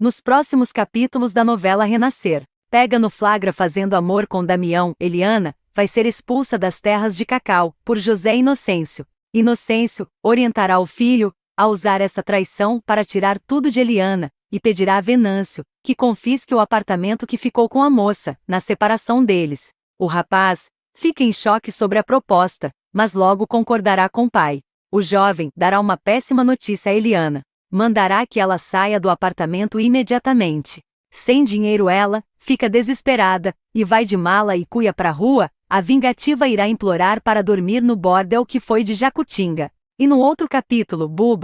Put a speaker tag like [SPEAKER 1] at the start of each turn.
[SPEAKER 1] Nos próximos capítulos da novela Renascer, pega no flagra fazendo amor com Damião, Eliana, vai ser expulsa das terras de Cacau, por José Inocêncio. Inocêncio orientará o filho a usar essa traição para tirar tudo de Eliana, e pedirá a Venâncio que confisque o apartamento que ficou com a moça, na separação deles. O rapaz fica em choque sobre a proposta, mas logo concordará com o pai. O jovem dará uma péssima notícia a Eliana mandará que ela saia do apartamento imediatamente. Sem dinheiro ela, fica desesperada, e vai de mala e cuia pra rua, a vingativa irá implorar para dormir no bordel que foi de Jacutinga. E no outro capítulo, Buba